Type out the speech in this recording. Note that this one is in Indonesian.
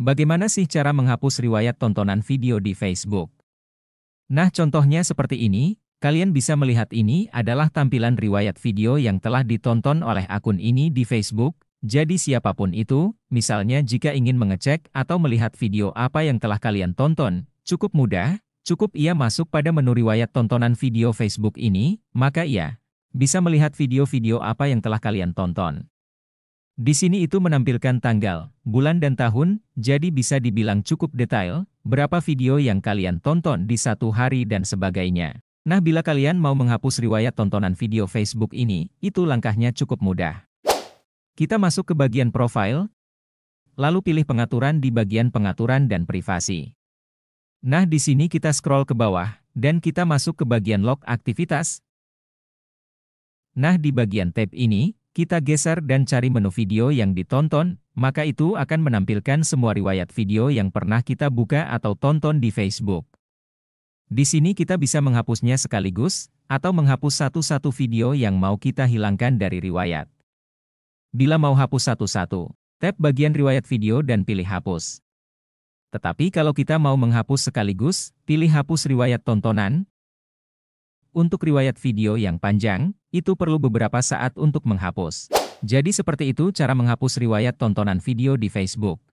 Bagaimana sih cara menghapus riwayat tontonan video di Facebook? Nah contohnya seperti ini, kalian bisa melihat ini adalah tampilan riwayat video yang telah ditonton oleh akun ini di Facebook, jadi siapapun itu, misalnya jika ingin mengecek atau melihat video apa yang telah kalian tonton, cukup mudah, cukup ia masuk pada menu riwayat tontonan video Facebook ini, maka ia bisa melihat video-video apa yang telah kalian tonton. Di sini itu menampilkan tanggal, bulan dan tahun, jadi bisa dibilang cukup detail, berapa video yang kalian tonton di satu hari dan sebagainya. Nah bila kalian mau menghapus riwayat tontonan video Facebook ini, itu langkahnya cukup mudah. Kita masuk ke bagian profile, lalu pilih pengaturan di bagian pengaturan dan privasi. Nah di sini kita scroll ke bawah, dan kita masuk ke bagian log aktivitas. Nah di bagian tab ini, kita geser dan cari menu video yang ditonton, maka itu akan menampilkan semua riwayat video yang pernah kita buka atau tonton di Facebook. Di sini kita bisa menghapusnya sekaligus, atau menghapus satu-satu video yang mau kita hilangkan dari riwayat. Bila mau hapus satu-satu, tap bagian riwayat video dan pilih hapus. Tetapi kalau kita mau menghapus sekaligus, pilih hapus riwayat tontonan, untuk riwayat video yang panjang, itu perlu beberapa saat untuk menghapus. Jadi seperti itu cara menghapus riwayat tontonan video di Facebook.